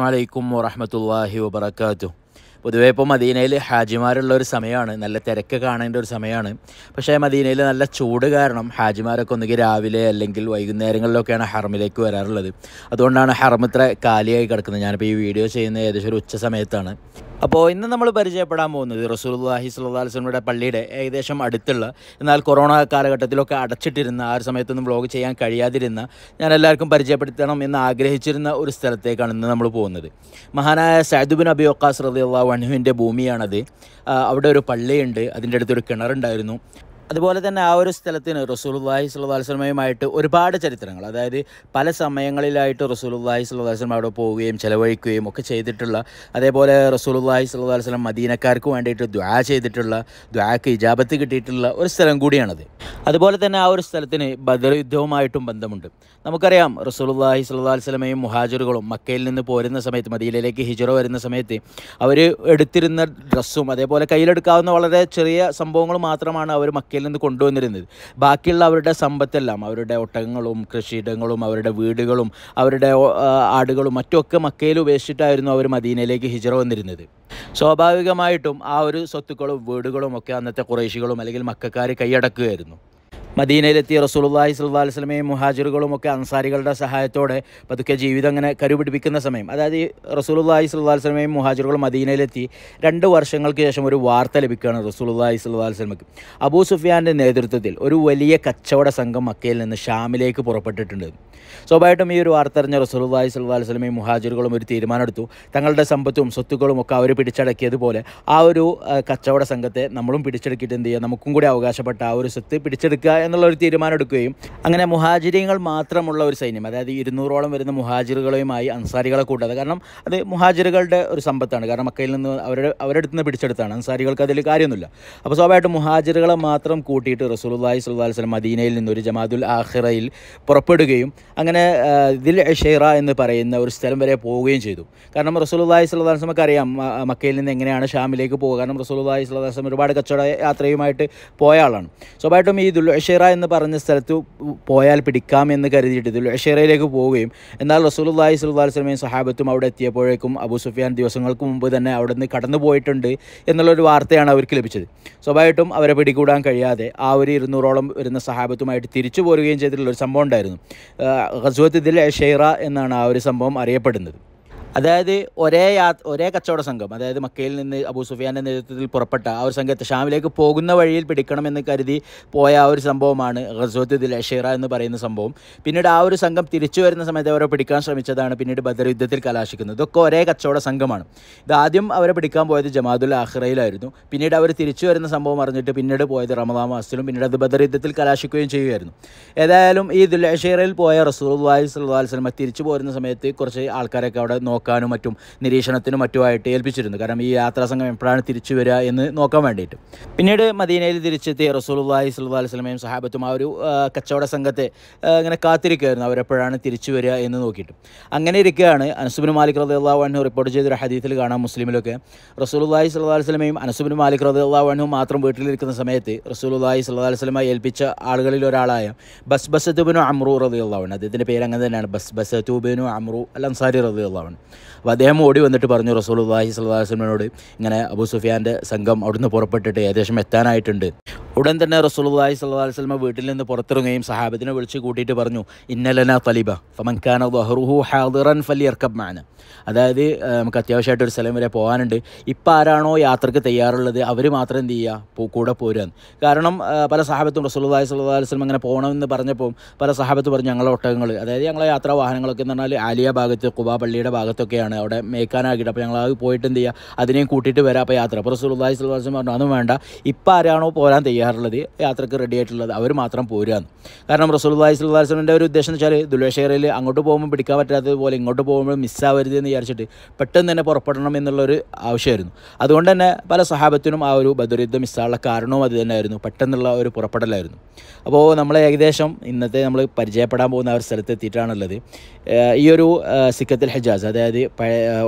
വലൈക്കും വറഹമത്തല്ലാഹി വബർക്കാത്തു പൊതുവെ ഇപ്പോൾ മദീനയിൽ ഹാജിമാരുള്ള ഒരു സമയമാണ് നല്ല തിരക്ക് കാണേണ്ട ഒരു സമയമാണ് പക്ഷേ മദീനയിൽ നല്ല ചൂട് കാരണം ഹാജിമാരൊക്കെ ഒന്നുകിൽ രാവിലെ അല്ലെങ്കിൽ വൈകുന്നേരങ്ങളിലൊക്കെയാണ് ഹർമിലേക്ക് വരാറുള്ളത് അതുകൊണ്ടാണ് ഹർമിത്ര ഇത്ര കാലിയായി കിടക്കുന്നത് ഞാനിപ്പോൾ ഈ വീഡിയോ ചെയ്യുന്നത് ഏകദേശം ഒരു ഉച്ച സമയത്താണ് അപ്പോൾ ഇന്ന് നമ്മൾ പരിചയപ്പെടാൻ പോകുന്നത് റസൂൽഹി സുല്ലാസ്ലമിയുടെ പള്ളിയുടെ ഏകദേശം അടുത്തുള്ള എന്നാൽ കൊറോണ കാലഘട്ടത്തിലൊക്കെ അടച്ചിട്ടിരുന്ന ആ ഒരു സമയത്തൊന്നും വ്ലോഗ് ചെയ്യാൻ കഴിയാതിരുന്ന ഞാൻ എല്ലാവർക്കും പരിചയപ്പെടുത്തണം എന്ന് ആഗ്രഹിച്ചിരുന്ന ഒരു സ്ഥലത്തേക്കാണ് ഇന്ന് നമ്മൾ പോകുന്നത് മഹാനായ സൈദുബിൻ അബി ഒക്കാസ് റദിയുള്ള വൺഹുവിൻ്റെ ഭൂമിയാണത് അവിടെ ഒരു പള്ളിയുണ്ട് അതിൻ്റെ അടുത്തൊരു കിണറുണ്ടായിരുന്നു അതുപോലെ തന്നെ ആ ഒരു സ്ഥലത്തിന് റസൂൽവാഹി സ്വലമയുമായിട്ട് ഒരുപാട് ചരിത്രങ്ങൾ അതായത് പല സമയങ്ങളിലായിട്ട് റസൂൽവാഹി സുല്ലാസ്ലം അവിടെ പോവുകയും ചിലവഴിക്കുകയും ഒക്കെ ചെയ്തിട്ടുള്ള അതേപോലെ റസൂൽവാഹി സുല്ലാസ്ലം മദീനക്കാർക്ക് വേണ്ടിയിട്ട് ദ്വാ ചെയ്തിട്ടുള്ള ദ്വാക്ക് ഇജാബത്ത് കിട്ടിയിട്ടുള്ള ഒരു സ്ഥലം കൂടിയാണത് അതുപോലെ തന്നെ ആ ഒരു സ്ഥലത്തിന് ബദർ യുദ്ധവുമായിട്ടും ബന്ധമുണ്ട് നമുക്കറിയാം റസൂലുല്ലാഹി സ്വല്ലാ സ്വലമയും മുഹാജിറുകളും മക്കയിൽ നിന്ന് പോരുന്ന സമയത്ത് മദീലയിലേക്ക് ഹിജറ വരുന്ന സമയത്ത് അവർ എടുത്തിരുന്ന ഡ്രസ്സും അതേപോലെ കയ്യിലെടുക്കാവുന്ന വളരെ ചെറിയ സംഭവങ്ങൾ മാത്രമാണ് അവർ മക്കയിൽ നിന്ന് കൊണ്ടുവന്നിരുന്നത് ബാക്കിയുള്ള അവരുടെ സമ്പത്തെല്ലാം അവരുടെ ഒട്ടകങ്ങളും കൃഷിയിടങ്ങളും അവരുടെ വീടുകളും അവരുടെ ആടുകളും മറ്റുമൊക്കെ മക്കയിൽ ഉപേക്ഷിച്ചിട്ടായിരുന്നു അവർ മദീനയിലേക്ക് ഹിജറ വന്നിരുന്നത് സ്വാഭാവികമായിട്ടും ആ ഒരു സ്വത്തുക്കളും വീടുകളും ഒക്കെ അന്നത്തെ കുറേശികളും അല്ലെങ്കിൽ മക്കാർ കൈയടക്കുകയായിരുന്നു മദീനയിലെത്തിയ റസൂലുള്ളാഹി സ്വല്ലല്ലാഹി അലൈഹി വസല്ലമയും മുഹാജിറുകളും ഒക്കെ അൻസാരികളുടെ സഹായത്തോടെ പതുക്കെ ജീവിതം അങ്ങനെ കരുപിടിപ്പിക്കുന്ന സമയം അതായത് റസൂലുള്ളാഹി സ്വല്ലല്ലാഹി അലൈഹി വസല്ലമയും മുഹാജിറുകളും മദീനയിലെത്തി രണ്ട് വർഷങ്ങൾക്ക് ശേഷം ഒരു വാർത്ത ലഭിക്കുകയാണ് റസൂലുള്ളാഹി സ്വല്ലല്ലാഹി അലൈഹി വസല്ലമക്ക് അബൂ സുഫിയാൻ്റെ നേതൃത്വത്തിൽ ഒരു വലിയ കച്ചവട സംഘം മക്കയിൽ നിന്ന് ഷാമിലേക്ക് പുറപ്പെട്ടിട്ടുണ്ട് സ്വാഭാവികമായിട്ടും ഈ ഒരു വാർത്ത അറിഞ്ഞ റസൂലുള്ളാഹി സ്വല്ലല്ലാഹി അലൈഹി വസല്ലമയും മുഹാജിറുകളും ഒരു തീരുമാനമെടുത്തു തങ്ങളുടെ സമ്പത്തും സ്വത്തുക്കളും ഒക്കെ അവർ പിടിച്ചടക്കിയതുപോലെ ആ ഒരു കച്ചവട സംഘത്തെ നമ്മളും പിടിച്ചെടുക്കിയിട്ട് എന്ത് ചെയ്യുക നമുക്കും കൂടി അവകാശപ്പെട്ട ആ ഒരു സ്വത്ത് പിടിച്ചെടുക്കുക എന്നുള്ള ഒരു തീരുമാനം എടുക്കുകയും അങ്ങനെ മുഹാജിരികൾ മാത്രമുള്ള ഒരു സൈന്യം അതായത് ഇരുന്നൂറോളം വരുന്ന മുഹാജിറുകളുമായി അൻസാരികളെ കൂട്ടാതെ കാരണം അത് മുഹാജിറുകളുടെ ഒരു സമ്പത്താണ് കാരണം മക്കയിൽ നിന്ന് അവരുടെ അവരുടെ അടുത്ത് നിന്ന് പിടിച്ചെടുത്താണ് അൻസാരികൾക്ക് അതിൽ കാര്യമൊന്നുമില്ല അപ്പോൾ സ്വാഭാവികമായിട്ടും മുഹാജിറുകളെ മാത്രം കൂട്ടിയിട്ട് റസൂലുല്ലാഹി സുല്ലാ വസ്ലം മദീനയിൽ നിന്നൊരു ജമാദുൽ ആഹിറയിൽ പുറപ്പെടുകയും അങ്ങനെ ദിൽ ഷെയ്റ എന്ന് പറയുന്ന ഒരു സ്ഥലം വരെ പോവുകയും ചെയ്തു കാരണം റസൂലുല്ലാഹി സ്വല്ലാ വസ്ലമൊക്കെ അറിയാം മക്കയിൽ നിന്ന് എങ്ങനെയാണ് ഷാമിലേക്ക് പോകുക കാരണം റസൂലുല്ലാഹി സ്വല്ലാ വസ്ലം ഒരുപാട് കച്ചവട യാത്രയുമായിട്ട് പോയ ആളാണ് സ്വാഭാവികമായിട്ടും ഈ ദുൽ ഷെയ്റ ഉഷേറ എന്ന് പറഞ്ഞ സ്ഥലത്ത് പോയാൽ പിടിക്കാം കരുതിയിട്ട് ഇതിൽ ഉഷേറയിലേക്ക് പോവുകയും എന്നാൽ റസൂലുല്ലാഹി സ്വല്ലാ സ്വലമയും സഹാബത്തും അവിടെ എത്തിയപ്പോഴേക്കും അബൂ സുഫിയാൻ ദിവസങ്ങൾക്ക് മുമ്പ് തന്നെ അവിടെ നിന്ന് കടന്നു പോയിട്ടുണ്ട് എന്നുള്ളൊരു വാർത്തയാണ് അവർക്ക് ലഭിച്ചത് സ്വാഭാവികമായിട്ടും അവരെ പിടികൂടാൻ കഴിയാതെ ആ ഒരു ഇരുന്നൂറോളം വരുന്ന സഹാബത്തുമായിട്ട് തിരിച്ചു പോരുകയും ചെയ്തിട്ടുള്ള ഒരു സംഭവം ഉണ്ടായിരുന്നു ഹസുവത്ത് ഇതിൽ ഷെയ്റ എന്നാണ് ആ ഒരു സംഭവം അറിയപ്പെടുന്നത് അതായത് ഒരേ യാ ഒരേ കച്ചവട സംഘം അതായത് മക്കയിൽ നിന്ന് അബൂ സുഫിയാൻ്റെ നേതൃത്വത്തിൽ പുറപ്പെട്ട ആ ഒരു സംഘത്തെ ഷാമിലേക്ക് പോകുന്ന വഴിയിൽ പിടിക്കണമെന്ന് കരുതി പോയ ആ ഒരു സംഭവമാണ് ഖസോത്തുദ്ദിൽ അഷീറ എന്ന് പറയുന്ന സംഭവം പിന്നീട് ആ ഒരു സംഘം തിരിച്ചു വരുന്ന സമയത്ത് അവരെ പിടിക്കാൻ ശ്രമിച്ചതാണ് പിന്നീട് ബദർ യുദ്ധത്തിൽ കലാശിക്കുന്നത് ഇതൊക്കെ ഒരേ കച്ചവട സംഘമാണ് ഇത് ആദ്യം അവരെ പിടിക്കാൻ പോയത് ജമാദുൽ അഹ്റയിലായിരുന്നു പിന്നീട് അവർ തിരിച്ചു വരുന്ന സംഭവം അറിഞ്ഞിട്ട് പിന്നീട് പോയത് റമദാ മാസത്തിലും പിന്നീട് അത് ബദർ യുദ്ധത്തിൽ കലാശിക്കുകയും ചെയ്യുമായിരുന്നു ഏതായാലും ഈ ദുൽ അഷീറയിൽ പോയ റസൂൽ വാഹി സുല്ലാ വസ്ലമ തിരിച്ചു പോരുന്ന സമയത്ത് കുറച്ച് ആൾക്കാരൊക്കെ അവിടെ നോക്കി നോക്കാനും മറ്റും നിരീക്ഷണത്തിനും മറ്റുമായിട്ട് ഏൽപ്പിച്ചിരുന്നു കാരണം ഈ സംഘം എപ്പോഴാണ് തിരിച്ചു വരിക എന്ന് നോക്കാൻ വേണ്ടിയിട്ട് പിന്നീട് മദീനയിൽ തിരിച്ചെത്തിയ റസൂലുല്ലാഹി സുല്ലാ അലിസ്ലമയും സഹാബത്തും ആ ഒരു കച്ചവട സംഘത്തെ ഇങ്ങനെ കാത്തിരിക്കുകയായിരുന്നു അവരെപ്പോഴാണ് തിരിച്ചു വരിക എന്ന് നോക്കിയിട്ട് അങ്ങനെ ഇരിക്കുകയാണ് അനസുബിൻ മാലിക് റദിയുള്ള അൻഹു റിപ്പോർട്ട് ചെയ്തൊരു ഹദീത്തിൽ കാണാം മുസ്ലിമിലൊക്കെ റസൂലുല്ലാഹി സുല്ലാ അലിസ്ലമയും അനസുബിൻ മാലിക് റദിയുള്ള അൻഹും മാത്രം വീട്ടിലിരിക്കുന്ന സമയത്ത് റസൂലുല്ലാഹി സുല്ലാ അലിസ്ലമ ഏൽപ്പിച്ച ആളുകളിൽ ഒരാളായ ബസ് ബസത്തുബിനു അമ്രു റദിയുള്ള അദ്ദേഹത്തിൻ്റെ പേര് അങ്ങനെ തന്നെയാണ് ബസ് ബസത്തുബിനു അമ്രു അൽ അൻസാരി റദിയുള്ള അപ്പോൾ അദ്ദേഹം ഓടി വന്നിട്ട് പറഞ്ഞു റസൂൽ അള്ളാഹി സ്വലാസ്ലമിനോട് ഇങ്ങനെ അബൂ സുഫിയാൻ്റെ സംഘം അവിടുന്ന് പുറപ്പെട്ടിട്ട് ഏകദേശം എത്താനായിട്ടുണ്ട് ഉടൻ തന്നെ റസൂലുള്ളാഹി സ്വല്ലല്ലാഹു അലൈഹി വസല്ലം വീട്ടിൽ നിന്ന് പുറത്തിറങ്ങുകയും സഹാബത്തിനെ വിളിച്ച് കൂട്ടിയിട്ട് പറഞ്ഞു ഇന്നലന തലിബ ഫമൻഖാന വഹറുഹു ഹാദിറൻ ഫലിയർക്കബ് മാന അതായത് നമുക്ക് അത്യാവശ്യമായിട്ട് ഒരു സ്ഥലം വരെ പോകാനുണ്ട് ഇപ്പം ആരാണോ യാത്രയ്ക്ക് തയ്യാറുള്ളത് അവർ മാത്രം എന്ത് ചെയ്യുക കൂടെ പോരുകയെന്ന് കാരണം പല സഹാബത്തും റസൂലുള്ളാഹി സ്വല്ലല്ലാഹു അലൈഹി വസല്ലം അങ്ങനെ പോകണമെന്ന് പറഞ്ഞപ്പോൾ പല സഹാബത്ത് പറഞ്ഞു ഞങ്ങളുടെ ഒട്ടകങ്ങൾ അതായത് ഞങ്ങളെ യാത്രാ വാഹനങ്ങളൊക്കെ എന്ന് പറഞ്ഞാൽ ആലിയ ഭാഗത്ത് കുബാ പള്ളിയുടെ ഭാഗത്തൊക്കെയാണ് അവിടെ മേക്കാനാക്കിയിട്ട് അപ്പോൾ ഞങ്ങൾ അത് പോയിട്ട് എന്ത് ചെയ്യുക അതിനെയും കൂട്ടിയിട്ട് വരാം അപ്പോൾ യാത്ര അപ്പോൾ റസൂലുള്ളാഹി സ്വല്ലല്ലാഹു അലൈഹി വസല്ലം പറഞ്ഞു അതും വേണ്ട ഇപ്പം ആരാണോ പോരാൻ തയ്യാറ് പറയാറുള്ളത് യാത്രക്ക് റെഡി ആയിട്ടുള്ളത് അവർ മാത്രം പോരുകയാണ് കാരണം റസൂൽല്ലാഹി സ്വല്ലാ വസ്ലമിൻ്റെ ഒരു ഉദ്ദേശം എന്ന് വെച്ചാൽ ദുലഷേറയിൽ അങ്ങോട്ട് പോകുമ്പോൾ പിടിക്കാൻ പറ്റാത്തതുപോലെ ഇങ്ങോട്ട് പോകുമ്പോൾ മിസ്സാവരുത് എന്ന് വിചാരിച്ചിട്ട് പെട്ടെന്ന് തന്നെ പുറപ്പെടണം എന്നുള്ളൊരു ആവശ്യമായിരുന്നു അതുകൊണ്ട് തന്നെ പല സഹാബത്തിനും ആ ഒരു ബദുരയുദ്ധം മിസ്സാനുള്ള കാരണവും അത് തന്നെയായിരുന്നു പെട്ടെന്നുള്ള ഒരു പുറപ്പെടലായിരുന്നു അപ്പോൾ നമ്മൾ ഏകദേശം ഇന്നത്തെ നമ്മൾ പരിചയപ്പെടാൻ പോകുന്ന ഒരു സ്ഥലത്ത് എത്തിയിട്ടാണുള്ളത് ഈ ഒരു സിക്കത്തിൽ ഹജാസ് അതായത്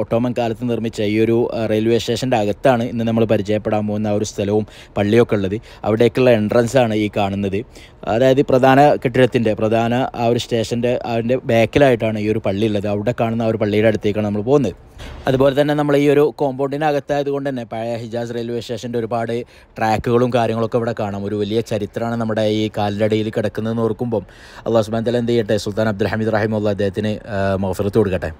ഒട്ടോമൻ കാലത്ത് നിർമ്മിച്ച ഈ ഒരു റെയിൽവേ സ്റ്റേഷൻ്റെ അകത്താണ് ഇന്ന് നമ്മൾ പരിചയപ്പെടാൻ പോകുന്ന ആ ഒരു സ്ഥലവും പള്ളിയൊക്കെ ഉള്ളത് അവിടെ അവിടേക്കുള്ള എൻട്രൻസ് ആണ് ഈ കാണുന്നത് അതായത് പ്രധാന കെട്ടിടത്തിൻ്റെ പ്രധാന ആ ഒരു സ്റ്റേഷൻ്റെ അതിൻ്റെ ബാക്കിലായിട്ടാണ് ഈ ഒരു പള്ളി ഉള്ളത് അവിടെ കാണുന്ന ആ ഒരു പള്ളിയുടെ അടുത്തേക്കാണ് നമ്മൾ പോകുന്നത് അതുപോലെ തന്നെ നമ്മൾ ഈ ഒരു കോമ്പൗണ്ടിനകത്തായത് കൊണ്ട് തന്നെ പഴയ ഹിജാസ് റെയിൽവേ സ്റ്റേഷൻ്റെ ഒരുപാട് ട്രാക്കുകളും കാര്യങ്ങളൊക്കെ ഇവിടെ കാണാം ഒരു വലിയ ചരിത്രമാണ് നമ്മുടെ ഈ കാലിനടിയിൽ കിടക്കുന്നതെന്ന് ഓർക്കുമ്പം അള്ളാഹ് സുബാൻ തല എന്ത് ചെയ്യട്ടെ സുൽത്താൻ അബ്ദുൽ ഹമീദ് റഹിമുള്ള അദ്ദേഹത്തിന് മഫറത്ത് കൊടുക്കട്ടെ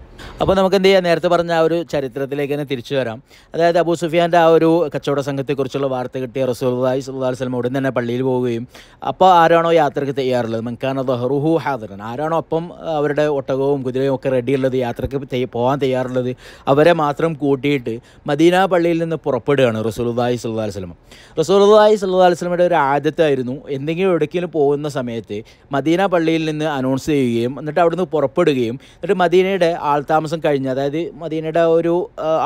അപ്പോൾ നമുക്ക് എന്ത് ചെയ്യാം നേരത്തെ പറഞ്ഞ ആ ഒരു ചരിത്രത്തിലേക്ക് തന്നെ തിരിച്ചു വരാം അതായത് അബൂ സുഫിയാൻ്റെ ആ ഒരു കച്ചവട സംഘത്തെക്കുറിച്ചുള്ള വാർത്ത കിട്ടിയ റസൂലി സുല്ലാ സ്വലം ഉടൻ തന്നെ പള്ളിയിൽ പോവുകയും അപ്പോൾ ആരാണോ യാത്രയ്ക്ക് തയ്യാറുള്ളത് മെൻഖാന ദഹറുഹു ഹാദറൻ ആരാണോ അപ്പം അവരുടെ ഒട്ടകവും കുതിരയും ഒക്കെ റെഡിയുള്ളത് യാത്രയ്ക്ക് പോകാൻ തയ്യാറുള്ളത് അവരെ മാത്രം കൂട്ടിയിട്ട് മദീന പള്ളിയിൽ നിന്ന് പുറപ്പെടുകയാണ് റസൂലുദായി സല്ലാ വസ്ലമ റസൂലുദായി സല്ലാ വസ്ലമയുടെ ഒരു ആദ്യത്തായിരുന്നു എന്തെങ്കിലും എവിടേക്കെങ്കിലും പോകുന്ന സമയത്ത് മദീന പള്ളിയിൽ നിന്ന് അനൗൺസ് ചെയ്യുകയും എന്നിട്ട് അവിടുന്ന് പുറപ്പെടുകയും എന്നിട്ട് മദീനയുടെ ആൾതാമസം കഴിഞ്ഞ് അതായത് മദീനയുടെ ഒരു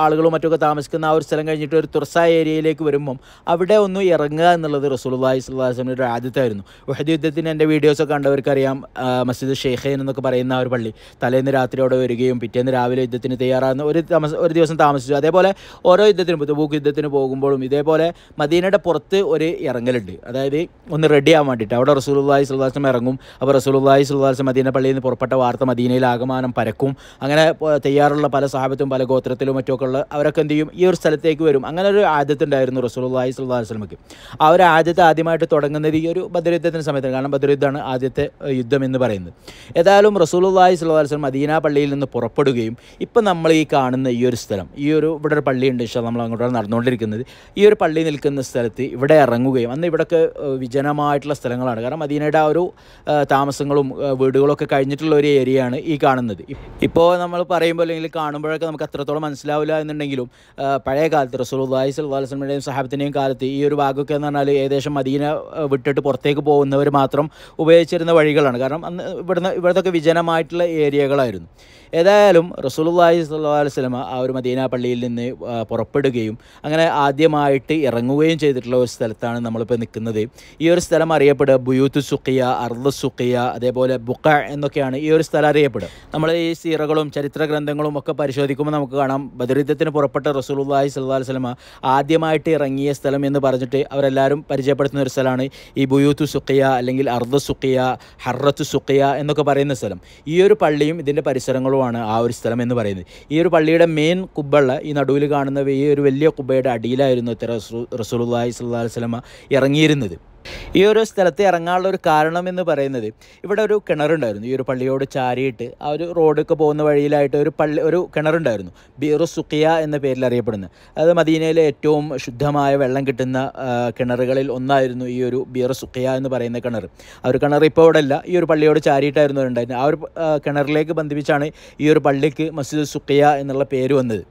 ആളുകളും മറ്റൊക്കെ താമസിക്കുന്ന ആ ഒരു സ്ഥലം കഴിഞ്ഞിട്ട് ഒരു തുറസായ ഏരിയയിലേക്ക് വരുമ്പം അവിടെ ഒന്ന് ഇറങ്ങുക എന്നുള്ളത് റസൂലുള്ളാഹി സ്വല്ലല്ലാഹി അലൈഹി വസല്ലമയുടെ ആദ്യത്തായിരുന്നു വഹദ് യുദ്ധത്തിന് എൻ്റെ വീഡിയോസൊക്കെ കണ്ടവർക്കറിയാം മസ്ജിദ് ഷെയ്ഖൈൻ എന്നൊക്കെ പറയുന്ന ആ ഒരു പള്ളി തലേന്ന് രാത്രി അവിടെ വരികയും പിറ്റേന്ന് രാവിലെ യുദ്ധത്തിന് തയ്യാറാകുന്ന ഒരു ഒരു താമസ ഒരു ദിവസം താമസിച്ചു അതേപോലെ ഓരോ യുദ്ധത്തിനും ബുദ്ധബൂക്ക് യുദ്ധത്തിന് പോകുമ്പോഴും ഇതേപോലെ മദീനയുടെ പുറത്ത് ഒരു ഇറങ്ങലുണ്ട് അതായത് ഒന്ന് റെഡി ആവാൻ വേണ്ടിയിട്ട് അവിടെ റസൂലുള്ളാഹി സുല്ലാസ്ലം ഇറങ്ങും അപ്പോൾ റസൂലുള്ളാഹി സുല്ലാസ്ലം മദീന പള്ളിയിൽ നിന്ന് പുറപ്പെട്ട വാർത്ത മദീനയിൽ ആകമാനം പരക്കും അങ്ങനെ തയ്യാറുള്ള പല സാഹിത്യത്തും പല ഗോത്രത്തിലും മറ്റുമൊക്കെ ഉള്ള അവരൊക്കെ എന്ത് ചെയ്യും ഈ ഒരു സ്ഥലത്തേക്ക് വരും അങ്ങനെ ഒരു ആദ്യത്തുണ്ടായിരുന്നു റസൂലുള്ളാഹി സുല്ലാ വസ്ലമക്ക് ആ ഒരു ആദ്യത്തെ ആദ്യമായിട്ട് തുടങ്ങുന്നത് ഈ ഒരു ബദരയുദ്ധത്തിൻ്റെ സമയത്താണ് കാരണം ബദരയുദ്ധമാണ് ആദ്യത്തെ യുദ്ധം എന്ന് പറയുന്നത് ഏതായാലും റസൂലുള്ളാഹി സുല്ലാ വസ്ലം മദീന പള്ളിയിൽ നിന്ന് പുറപ്പെടുകയും ഇപ്പം നമ്മൾ ഈ കാണുന്ന ഈ ഒരു സ്ഥലം ഈ ഒരു ഇവിടെ ഒരു പള്ളിയുണ്ട് ഇഷ്ടം നമ്മൾ അങ്ങോട്ടാണ് നടന്നുകൊണ്ടിരിക്കുന്നത് ഈ ഒരു പള്ളി നിൽക്കുന്ന സ്ഥലത്ത് ഇവിടെ ഇറങ്ങുകയും അന്ന് ഇവിടെയൊക്കെ വിജനമായിട്ടുള്ള സ്ഥലങ്ങളാണ് കാരണം അതിനിടെ ആ ഒരു താമസങ്ങളും വീടുകളൊക്കെ കഴിഞ്ഞിട്ടുള്ള ഒരു ഏരിയയാണ് ഈ കാണുന്നത് ഇപ്പോൾ നമ്മൾ പറയുമ്പോൾ അല്ലെങ്കിൽ കാണുമ്പോഴൊക്കെ നമുക്ക് അത്രത്തോളം മനസ്സിലാവില്ല എന്നുണ്ടെങ്കിലും പഴയ കാലത്ത് റസൂൽദായി സുൽവാസ്ലമിൻ്റെയും സഹാബത്തിൻ്റെയും കാലത്ത് ഈ ഒരു ഭാഗമൊക്കെ എന്ന് പറഞ്ഞാൽ ഏകദേശം മദീന വിട്ടിട്ട് പുറത്തേക്ക് പോകുന്നവർ മാത്രം ഉപയോഗിച്ചിരുന്ന വഴികളാണ് കാരണം അന്ന് ഇവിടുന്ന് ഇവിടത്തൊക്കെ വിജനമായിട്ടുള്ള ഏരിയകളായിരുന്നു ഏതായാലും റസൂലുല്ലാഹി അലൈഹി വസ്ലമ ആ ഒരു മദീന പള്ളിയിൽ നിന്ന് പുറപ്പെടുകയും അങ്ങനെ ആദ്യമായിട്ട് ഇറങ്ങുകയും ചെയ്തിട്ടുള്ള ഒരു സ്ഥലത്താണ് നമ്മളിപ്പോൾ നിൽക്കുന്നത് ഈ ഒരു സ്ഥലം അറിയപ്പെടുക ബുയൂത്ത് സുഖിയ അർദ് സുഖിയ അതേപോലെ ബുക്ക എന്നൊക്കെയാണ് ഈ ഒരു സ്ഥലം അറിയപ്പെടുക നമ്മൾ ഈ സീറകളും ചരിത്ര ഗ്രന്ഥങ്ങളും ഒക്കെ പരിശോധിക്കുമ്പോൾ നമുക്ക് കാണാം ബദറിദ്ധത്തിന് പുറപ്പെട്ട റസൂലുല്ലാഹി അലൈഹി വസ്ലമ ആദ്യമായിട്ട് ഇറങ്ങിയ സ്ഥലം എന്ന് പറഞ്ഞിട്ട് അവരെല്ലാവരും പരിചയപ്പെടുത്തുന്ന ഒരു സ്ഥലമാണ് ഈ ബുയൂത്ത് സുഖിയ അല്ലെങ്കിൽ അർദ് സുഖിയ ഹർറത്ത് സുഖിയ എന്നൊക്കെ പറയുന്ന സ്ഥലം ഈ ഒരു പള്ളിയും ഇതിൻ്റെ പരിസരങ്ങളും കുബ്ബളുമാണ് ആ ഒരു സ്ഥലം എന്ന് പറയുന്നത് ഈ ഒരു പള്ളിയുടെ മെയിൻ കുബ്ബള്ള ഈ നടുവിൽ കാണുന്ന ഈ ഒരു വലിയ കുബ്ബയുടെ അടിയിലായിരുന്നു ഇത്തരം റസൂൽ അള്ളാഹി സ്വല്ലാ വസ്ലമ ഇറങ്ങിയിരുന്നത് ഈ ഒരു സ്ഥലത്ത് ഇറങ്ങാനുള്ള ഒരു കാരണം എന്ന് പറയുന്നത് ഇവിടെ ഒരു കിണറുണ്ടായിരുന്നു ഈ ഒരു പള്ളിയോട് ചാരിയിട്ട് ആ ഒരു റോഡൊക്കെ പോകുന്ന വഴിയിലായിട്ട് ഒരു പള്ളി ഒരു കിണറുണ്ടായിരുന്നു ബീറു സുഖിയ എന്ന പേരിൽ അറിയപ്പെടുന്നത് അത് മദീനയിലെ ഏറ്റവും ശുദ്ധമായ വെള്ളം കിട്ടുന്ന കിണറുകളിൽ ഒന്നായിരുന്നു ഈ ഒരു ബീറു സുഖിയ എന്ന് പറയുന്ന കിണർ ആ ഒരു കിണർ ഇപ്പോൾ അവിടെ അല്ല ഈ ഒരു പള്ളിയോട് ചാരിയിട്ടായിരുന്നു ഉണ്ടായിരുന്നത് ആ ഒരു കിണറിലേക്ക് ബന്ധിപ്പിച്ചാണ് ഈ ഒരു പള്ളിക്ക് മസ്ജിദ് സുഖിയ എന്നുള്ള പേര് വന്നത്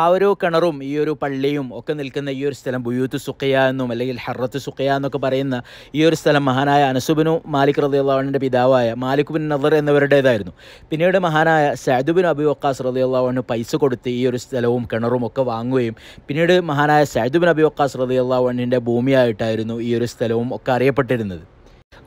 ആ ഒരു കിണറും ഈ ഒരു പള്ളിയും ഒക്കെ നിൽക്കുന്ന ഈ ഒരു സ്ഥലം ബുയൂത്ത് സുഖിയ എന്നും അല്ലെങ്കിൽ ഹറത്ത് സുഖിയ എന്നൊക്കെ പറയുന്ന ഈ ഒരു സ്ഥലം മഹാനായ അനസുബിനു മാലിക് റദിയുള്ളവണിൻ്റെ പിതാവായ മാലിക് ബിൻ നദർ എന്നിവരുടേതായിരുന്നു പിന്നീട് മഹാനായ സാദുബിൻ അബി വക്കാസ് റദിയുള്ളവണ് പൈസ കൊടുത്ത് ഈ ഒരു സ്ഥലവും കിണറും ഒക്കെ വാങ്ങുകയും പിന്നീട് മഹാനായ സാദുബിൻ അബി വക്കാസ് റദിയുള്ളവണിൻ്റെ ഭൂമിയായിട്ടായിരുന്നു ഈ ഒരു സ്ഥലവും ഒക്കെ അറിയപ്പെട്ടിരുന്നത്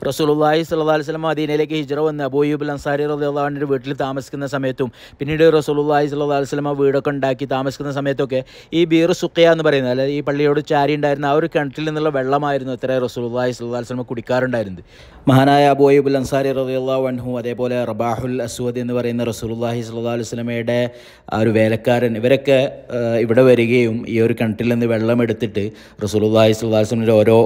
റസൂലുല്ലാഹി സല്ലാ സ്വലം അദീനയിലേക്ക് ഹിജറ വന്ന് അബൂയൂബ് അൻസാരി റദിയുള്ളാഹിൻ്റെ വീട്ടിൽ താമസിക്കുന്ന സമയത്തും പിന്നീട് റസൂലുല്ലാഹി സ്വല്ലാ വസ്ലം ആ വീടൊക്കെ ഉണ്ടാക്കി താമസിക്കുന്ന സമയത്തൊക്കെ ഈ ബീർ സുഖയ എന്ന് പറയുന്നത് അല്ലെങ്കിൽ ഈ പള്ളിയോട് ചാരി ഉണ്ടായിരുന്ന ആ ഒരു കിണറ്റിൽ നിന്നുള്ള വെള്ളമായിരുന്നു അത്ര റസൂലുല്ലാഹി സല്ലാ വസ്ലം കുടിക്കാറുണ്ടായിരുന്നത് മഹാനായ അബൂയൂബ് അൻസാരി റദിയുള്ളാഹു അൻഹു അതേപോലെ റബാഹുൽ അസ്വദ് എന്ന് പറയുന്ന റസൂലുല്ലാഹി സല്ലാ സ്വലമയുടെ ആ ഒരു വേലക്കാരൻ ഇവരൊക്കെ ഇവിടെ വരികയും ഈ ഒരു കിണറ്റിൽ നിന്ന് വെള്ളം എടുത്തിട്ട് റസൂലുല്ലാഹി സല്ലാ സ്വലമിൻ്റെ ഓരോ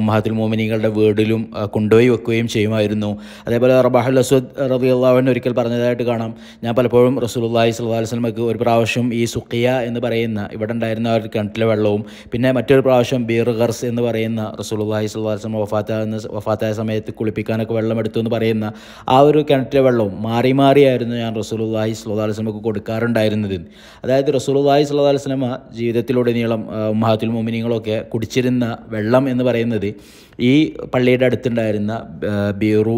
ഉമ്മഹത്തുൽ മോമിനികളുടെ വീടിലും കൊണ്ട് കൊണ്ടുപോയി വെക്കുകയും ചെയ്യുമായിരുന്നു അതേപോലെ റബാഹുൽ അസ്വദ് റബി അള്ളാഹുൻ ഒരിക്കൽ പറഞ്ഞതായിട്ട് കാണാം ഞാൻ പലപ്പോഴും റസൂലുല്ലാഹി സ്വല്ലാ വസ്ലമക്ക് ഒരു പ്രാവശ്യം ഈ സുഖിയ എന്ന് പറയുന്ന ഇവിടെ ഉണ്ടായിരുന്ന ഒരു കിണറ്റിലെ വെള്ളവും പിന്നെ മറ്റൊരു പ്രാവശ്യം ബീർ ഖർസ് എന്ന് പറയുന്ന റസൂലുല്ലാഹി സ്വല്ലാ വസ്ലം വഫാത്താകുന്ന വഫാത്തായ സമയത്ത് കുളിപ്പിക്കാനൊക്കെ വെള്ളം എടുത്തു എന്ന് പറയുന്ന ആ ഒരു കിണറ്റിലെ വെള്ളവും മാറി മാറിയായിരുന്നു ഞാൻ റസൂലുല്ലാഹി സ്വല്ലാ വസ്ലമക്ക് കൊടുക്കാറുണ്ടായിരുന്നത് അതായത് റസൂലുല്ലാഹി സ്വല്ലാ വസ്ലമ ജീവിതത്തിലുടനീളം മഹാത്തുൽ മോമിനിങ്ങളൊക്കെ കുടിച്ചിരുന്ന വെള്ളം എന്ന് പറയുന്നത് ഈ പള്ളിയുടെ അടുത്തുണ്ടായിരുന്നു വരുന്ന ബീറു